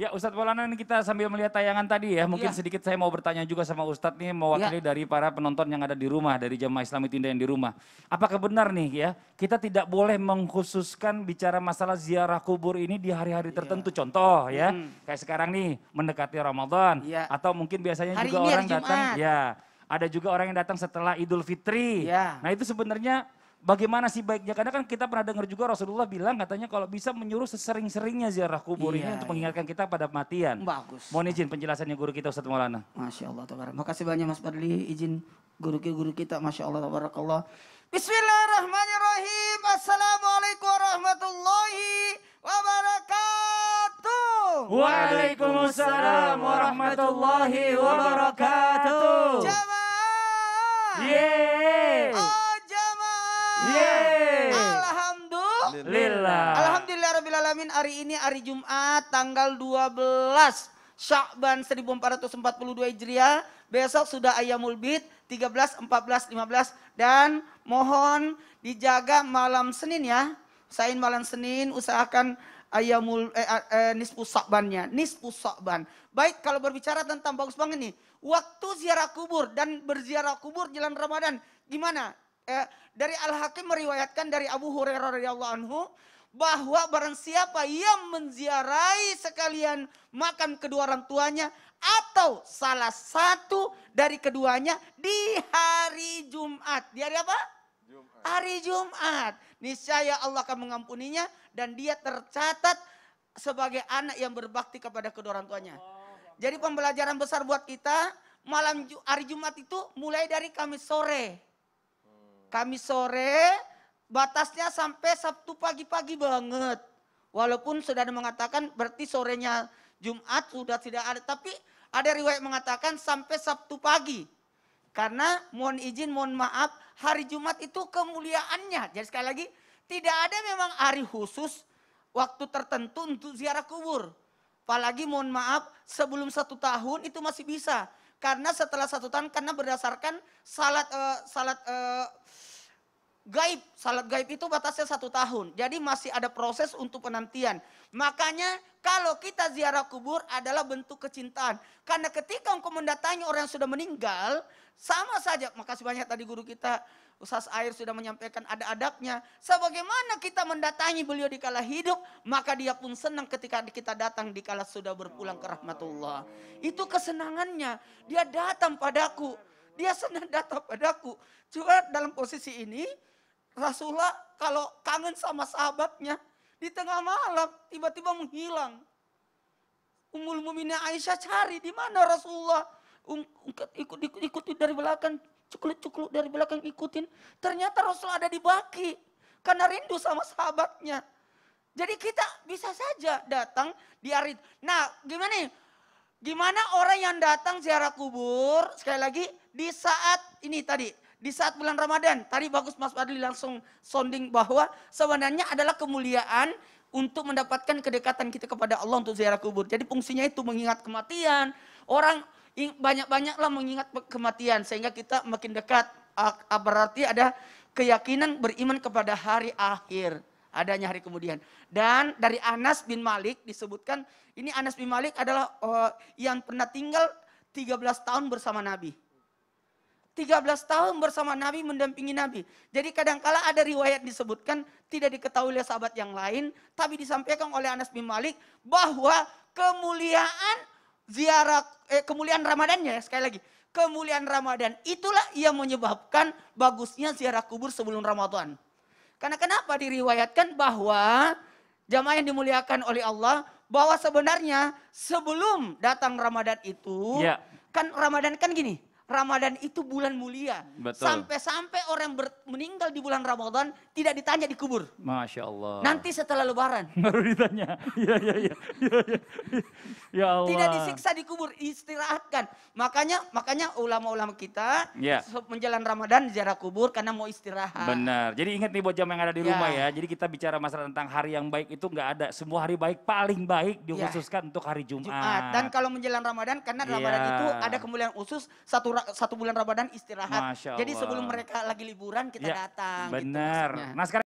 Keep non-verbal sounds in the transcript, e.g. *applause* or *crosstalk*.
Ya Ustadz Maulana kita sambil melihat tayangan tadi ya, mungkin ya. sedikit saya mau bertanya juga sama Ustadz nih mewakili ya. dari para penonton yang ada di rumah, dari jemaah Islam Tinda yang di rumah. Apakah benar nih ya, kita tidak boleh mengkhususkan bicara masalah ziarah kubur ini di hari-hari iya. tertentu. Ya. Contoh ya, kayak sekarang nih mendekati Ramadan ya. atau mungkin biasanya hari juga ini, orang datang ya. Ada juga orang yang datang setelah Idul Fitri. Ya. Nah itu sebenarnya bagaimana sih baiknya? Karena kan kita pernah dengar juga Rasulullah bilang katanya kalau bisa menyuruh sesering-seringnya ziarah kubur iya, ini untuk iya. mengingatkan kita pada kematian. Bagus. Mohon izin penjelasannya guru kita Ustaz Maulana. Masya Allah Terima Makasih banyak Mas Padli izin guru-guru kita Masya Allah tabarakallah. Bismillahirrahmanirrahim. Assalamualaikum warahmatullahi wabarakatuh. Waalaikumsalam warahmatullahi wabarakatuh. Jamaah. Yeah. Oh. Alhamdulillah. Alhamdulillah Rabbil Alamin. Hari ini hari Jumat tanggal 12 Syakban 1442 Hijriah. Besok sudah Ayamul Bid 13, 14, 15 dan mohon dijaga malam Senin ya. Sain malam Senin, usahakan ayamul eh, eh, eh, nisfu sakbannya, nisfu sakban. Baik kalau berbicara tentang bagus banget nih, waktu ziarah kubur dan berziarah kubur jalan Ramadan gimana? eh, dari Al-Hakim meriwayatkan dari Abu Hurairah radhiyallahu anhu bahwa barang siapa yang menziarahi sekalian makam kedua orang tuanya atau salah satu dari keduanya di hari Jumat. Di hari apa? Jumat. Hari Jumat. Niscaya Allah akan mengampuninya dan dia tercatat sebagai anak yang berbakti kepada kedua orang tuanya. Jadi pembelajaran besar buat kita malam hari Jumat itu mulai dari Kamis sore. Kami sore batasnya sampai Sabtu pagi-pagi banget. Walaupun saudara mengatakan berarti sorenya Jumat sudah tidak ada. Tapi ada riwayat mengatakan sampai Sabtu pagi. Karena mohon izin, mohon maaf, hari Jumat itu kemuliaannya. Jadi sekali lagi, tidak ada memang hari khusus waktu tertentu untuk ziarah kubur. Apalagi mohon maaf, sebelum satu tahun itu masih bisa karena setelah satu tahun karena berdasarkan salat uh, salat uh, gaib. Salat gaib itu batasnya satu tahun. Jadi masih ada proses untuk penantian. Makanya kalau kita ziarah kubur adalah bentuk kecintaan. Karena ketika engkau mendatangi orang yang sudah meninggal, sama saja. Makasih banyak tadi guru kita Ustaz Air sudah menyampaikan ada adabnya. Sebagaimana kita mendatangi beliau di kala hidup, maka dia pun senang ketika kita datang di kala sudah berpulang ke rahmatullah. Itu kesenangannya. Dia datang padaku. Dia senang datang padaku. Cuma dalam posisi ini, Rasulullah kalau kangen sama sahabatnya di tengah malam tiba-tiba menghilang. Umul Muminah Aisyah cari di mana Rasulullah um, ikut, ikut ikuti dari belakang, cukluk-cukluk dari belakang ikutin. Ternyata Rasulullah ada di baki karena rindu sama sahabatnya. Jadi kita bisa saja datang di arit. Nah, gimana nih? Gimana orang yang datang ziarah kubur sekali lagi di saat ini tadi di saat bulan Ramadan. Tadi bagus Mas Fadli langsung sounding bahwa sebenarnya adalah kemuliaan untuk mendapatkan kedekatan kita kepada Allah untuk ziarah kubur. Jadi fungsinya itu mengingat kematian. Orang banyak-banyaklah mengingat kematian sehingga kita makin dekat. Ah, ah, berarti ada keyakinan beriman kepada hari akhir adanya hari kemudian. Dan dari Anas bin Malik disebutkan, ini Anas bin Malik adalah eh, yang pernah tinggal 13 tahun bersama Nabi. 13 tahun bersama Nabi mendampingi Nabi. Jadi kadangkala ada riwayat disebutkan tidak diketahui oleh sahabat yang lain. Tapi disampaikan oleh Anas bin Malik bahwa kemuliaan ziarah, eh, kemuliaan Ramadannya ya, sekali lagi. Kemuliaan Ramadan itulah yang menyebabkan bagusnya ziarah kubur sebelum Ramadan. Karena kenapa diriwayatkan bahwa jamaah yang dimuliakan oleh Allah bahwa sebenarnya sebelum datang Ramadan itu ya. kan Ramadan kan gini Ramadan itu bulan mulia. Sampai-sampai orang ber, meninggal di bulan Ramadan tidak ditanya di kubur. Masya Allah. Nanti setelah lebaran. *laughs* Baru ditanya. Ya, ya, ya. Ya, ya. ya Allah. Tidak disiksa di kubur, istirahatkan. Makanya makanya ulama-ulama kita ya. menjelang Ramadan ziarah kubur karena mau istirahat. Benar. Jadi ingat nih buat jam yang ada di ya. rumah ya. Jadi kita bicara masalah tentang hari yang baik itu nggak ada. Semua hari baik paling baik ya. dikhususkan ya. untuk hari Jumat. Jumat. Dan kalau menjelang Ramadan karena ya. Ramadan itu ada kemuliaan khusus satu satu bulan Ramadan istirahat. Jadi sebelum mereka lagi liburan kita ya, datang. Gitu. benar. Gitu